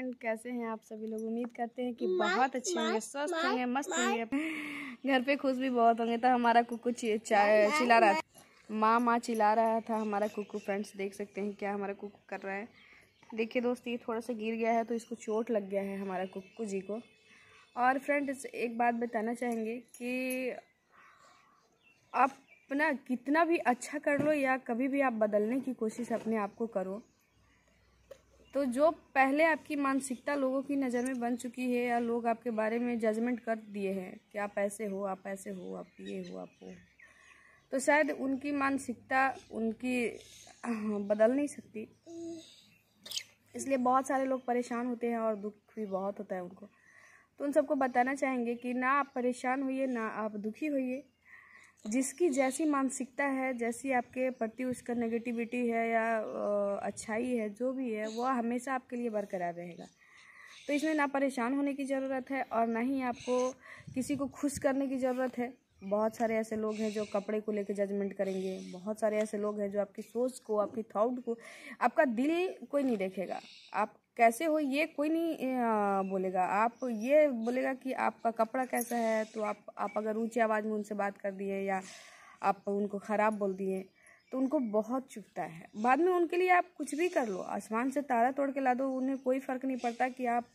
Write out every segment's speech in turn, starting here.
friend कैसे हैं आप सभी लोग उम्मीद करते हैं कि बहुत अच्छे होंगे स्वस्थ होंगे मस्त होंगे घर पे खुश भी बहुत होंगे तो हमारा कुकू चिल्ला रहा था माँ माँ चिल्ला रहा था हमारा कुकू फ्रेंड्स देख सकते हैं क्या हमारा कुकू कर रहा है देखिए दोस्त ये थोड़ा सा गिर गया है तो इसको चोट लग गया है हमारा कुकू जी को और फ्रेंड एक बात बताना चाहेंगे कि आप अपना कितना भी अच्छा कर लो या कभी भी आप बदलने की कोशिश अपने आप को करो तो जो पहले आपकी मानसिकता लोगों की नज़र में बन चुकी है या लोग आपके बारे में जजमेंट कर दिए हैं कि आप ऐसे हो आप ऐसे हो आप ये हो आप वो तो शायद उनकी मानसिकता उनकी हाँ, बदल नहीं सकती इसलिए बहुत सारे लोग परेशान होते हैं और दुख भी बहुत होता है उनको तो उन सबको बताना चाहेंगे कि ना आप परेशान होइए ना आप दुखी होइए जिसकी जैसी मानसिकता है जैसी आपके प्रति उसका नेगेटिविटी है या अच्छाई है जो भी है वह हमेशा आपके लिए बरकरार रहेगा तो इसमें ना परेशान होने की ज़रूरत है और ना ही आपको किसी को खुश करने की ज़रूरत है बहुत सारे ऐसे लोग हैं जो कपड़े को लेकर जजमेंट करेंगे बहुत सारे ऐसे लोग हैं जो आपकी सोच को आपकी थाउट को आपका दिल कोई नहीं देखेगा आप कैसे हो ये कोई नहीं बोलेगा आप ये बोलेगा कि आपका कपड़ा कैसा है तो आप आप अगर ऊंची आवाज़ में उनसे बात कर दिए या आप उनको ख़राब बोल दिए तो उनको बहुत चुभता है बाद में उनके लिए आप कुछ भी कर लो आसमान से तारा तोड़ के ला दो उन्हें कोई फ़र्क नहीं पड़ता कि आप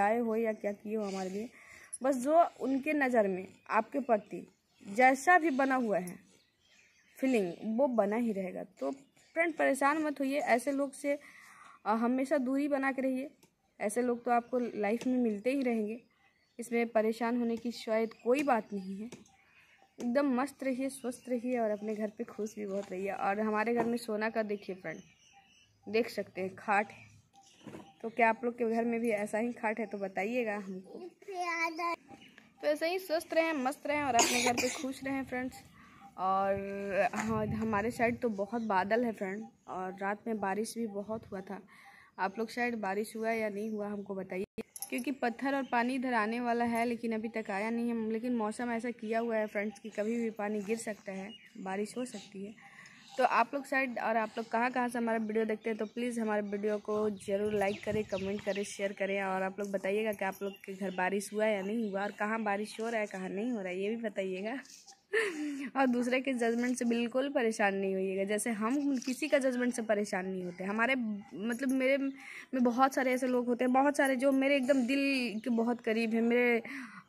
लाए हो या क्या किए हो हमारे लिए बस जो उनके नज़र में आपके प्रति जैसा भी बना हुआ है फीलिंग वो बना ही रहेगा तो फ्रेंड परेशान मत होइए ऐसे लोग से और हमेशा दूरी बना के रहिए ऐसे लोग तो आपको लाइफ में मिलते ही रहेंगे इसमें परेशान होने की शायद कोई बात नहीं है एकदम मस्त रहिए स्वस्थ रहिए और अपने घर पे खुश भी बहुत रहिए और हमारे घर में सोना का देखिए फ्रेंड देख सकते हैं खाट है तो क्या आप लोग के घर में भी ऐसा ही खाट है तो बताइएगा हमको तो ऐसे ही स्वस्थ रहें मस्त रहें और अपने घर पर खुश रहें फ्रेंड्स और हाँ, हमारे साइड तो बहुत बादल है फ्रेंड और रात में बारिश भी बहुत हुआ था आप लोग शायद बारिश हुआ या नहीं हुआ हमको बताइए क्योंकि पत्थर और पानी इधर आने वाला है लेकिन अभी तक आया नहीं है लेकिन मौसम ऐसा किया हुआ है फ्रेंड्स कि कभी भी पानी गिर सकता है बारिश हो सकती है तो आप लोग साइड और आप लोग कहाँ कहाँ से हमारा वीडियो देखते हैं तो प्लीज़ हमारे वीडियो को ज़रूर लाइक करें कमेंट करें शेयर करें और आप लोग बताइएगा कि आप लोग के घर बारिश हुआ या नहीं हुआ और कहाँ बारिश हो रहा है कहाँ नहीं हो रहा है ये भी बताइएगा और दूसरे के जजमेंट से बिल्कुल परेशान नहीं होइएगा जैसे हम किसी का जजमेंट से परेशान नहीं होते हमारे मतलब मेरे में बहुत सारे ऐसे लोग होते हैं बहुत सारे जो मेरे एकदम दिल के बहुत करीब हैं मेरे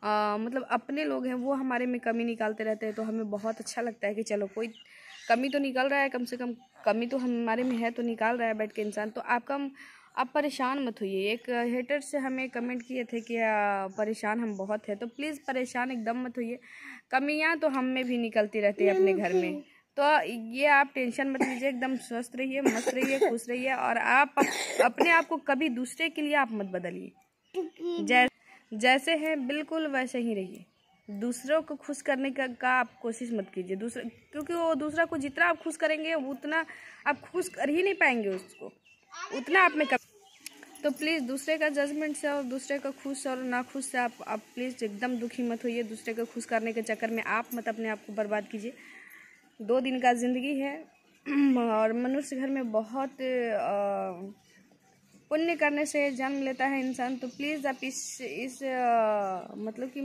आ, मतलब अपने लोग हैं वो हमारे में कमी निकालते रहते हैं तो हमें बहुत अच्छा लगता है कि चलो कोई कमी तो निकल रहा है कम से कम कमी तो हमारे में है तो निकाल रहा है बैठ के इंसान तो आपका आप परेशान मत होइए एक हेटर से हमें कमेंट किए थे कि परेशान हम बहुत है तो प्लीज़ परेशान एकदम मत होइए कमियाँ तो हम में भी निकलती रहती है अपने घर में तो ये आप टेंशन मत लीजिए एकदम स्वस्थ रहिए मस्त रहिए खुश रहिए और आप अपने आप को कभी दूसरे के लिए आप मत बदलिए जै, जैसे हैं बिल्कुल वैसे ही रहिए दूसरों को खुश करने का, का आप कोशिश मत कीजिए दूसरा क्योंकि वो दूसरा को जितना आप खुश करेंगे उतना आप खुश कर ही नहीं पाएंगे उसको उतना आप में कम तो प्लीज़ दूसरे का जजमेंट से और दूसरे का खुश और ना खुश से आप आप प्लीज़ एकदम दुखी मत होइए दूसरे को खुश करने के चक्कर में आप मत अपने आप को बर्बाद कीजिए दो दिन का ज़िंदगी है और मनुष्य घर में बहुत पुण्य करने से जन्म लेता है इंसान तो प्लीज़ आप इस इस आ, मतलब कि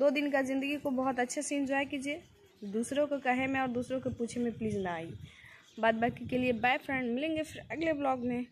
दो दिन का ज़िंदगी को बहुत अच्छे से इंजॉय कीजिए दूसरों को कहे में और दूसरों को पूछे में प्लीज़ ना आइए बाद बाकी के लिए बाय फ्रेंड मिलेंगे फिर अगले ब्लॉग में